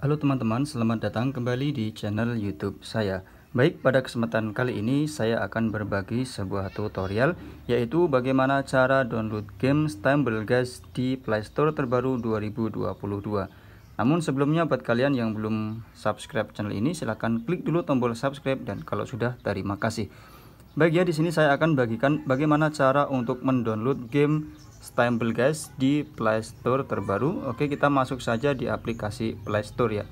Halo teman-teman, selamat datang kembali di channel YouTube saya. Baik, pada kesempatan kali ini saya akan berbagi sebuah tutorial yaitu bagaimana cara download game Stumble Guys di Play Store terbaru 2022. Namun sebelumnya buat kalian yang belum subscribe channel ini silahkan klik dulu tombol subscribe dan kalau sudah terima kasih. Baik ya, di sini saya akan bagikan bagaimana cara untuk mendownload game Stumble guys di Play Store terbaru. Oke, kita masuk saja di aplikasi Play Store ya.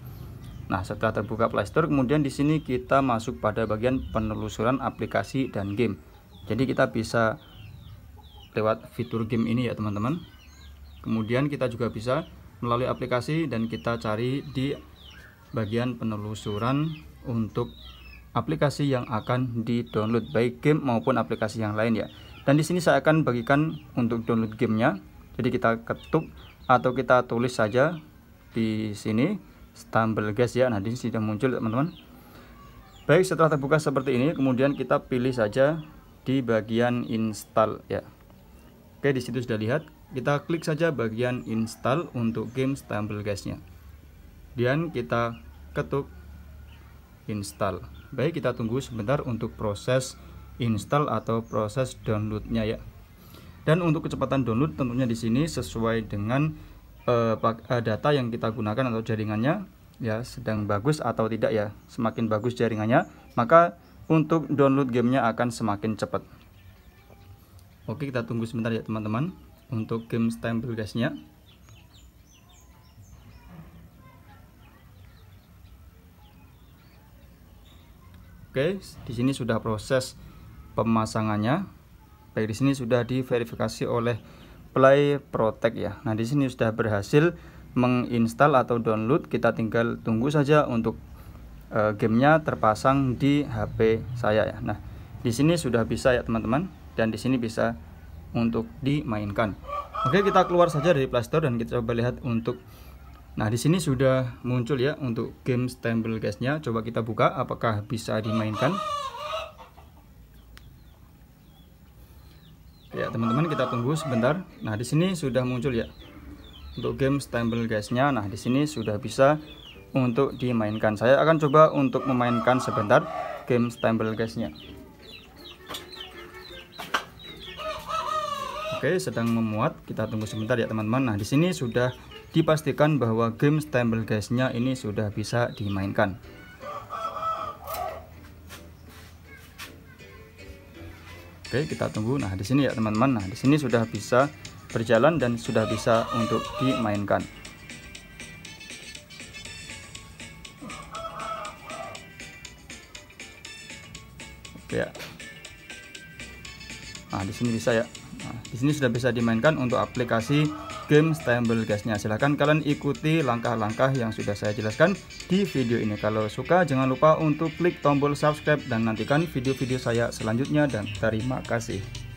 Nah, setelah terbuka Play Store, kemudian di sini kita masuk pada bagian penelusuran aplikasi dan game. Jadi kita bisa lewat fitur game ini ya, teman-teman. Kemudian kita juga bisa melalui aplikasi dan kita cari di bagian penelusuran untuk aplikasi yang akan di-download baik game maupun aplikasi yang lain ya. Dan di sini saya akan bagikan untuk download gamenya. Jadi kita ketuk atau kita tulis saja di sini stumble guys ya. Nah, di sini sudah muncul teman-teman. Baik, setelah terbuka seperti ini, kemudian kita pilih saja di bagian install ya. Oke, di situ sudah lihat. Kita klik saja bagian install untuk game stumble guysnya. Kemudian kita ketuk install. Baik, kita tunggu sebentar untuk proses install atau proses downloadnya ya. Dan untuk kecepatan download tentunya di sini sesuai dengan uh, data yang kita gunakan atau jaringannya ya sedang bagus atau tidak ya. Semakin bagus jaringannya, maka untuk download gamenya akan semakin cepat. Oke, kita tunggu sebentar ya teman-teman untuk game stempel Guys-nya. Oke, di sini sudah proses pemasangannya. Baik, di sini sudah diverifikasi oleh Play Protect ya. Nah, di sini sudah berhasil menginstal atau download. Kita tinggal tunggu saja untuk e, gamenya terpasang di HP saya ya. Nah, di sini sudah bisa ya teman-teman dan di sini bisa untuk dimainkan. Oke, kita keluar saja dari Play Store dan kita coba lihat untuk Nah, di sini sudah muncul ya untuk game Stumble Guys-nya. Coba kita buka apakah bisa dimainkan. Ya, teman-teman kita tunggu sebentar. Nah, di sini sudah muncul ya untuk game Stumble Guys-nya. Nah, di sini sudah bisa untuk dimainkan. Saya akan coba untuk memainkan sebentar game Stumble Guys-nya. Oke, sedang memuat. Kita tunggu sebentar ya, teman-teman. Nah, di sini sudah dipastikan bahwa game Stumble guys ini sudah bisa dimainkan. Oke, kita tunggu. Nah, di sini ya teman-teman. Nah, di sini sudah bisa berjalan dan sudah bisa untuk dimainkan. Oke ya. Nah, di sini bisa ya. Nah, di sini sudah bisa dimainkan untuk aplikasi game Stumble Guys-nya. Silahkan kalian ikuti langkah-langkah yang sudah saya jelaskan di video ini. Kalau suka jangan lupa untuk klik tombol subscribe dan nantikan video-video saya selanjutnya dan terima kasih.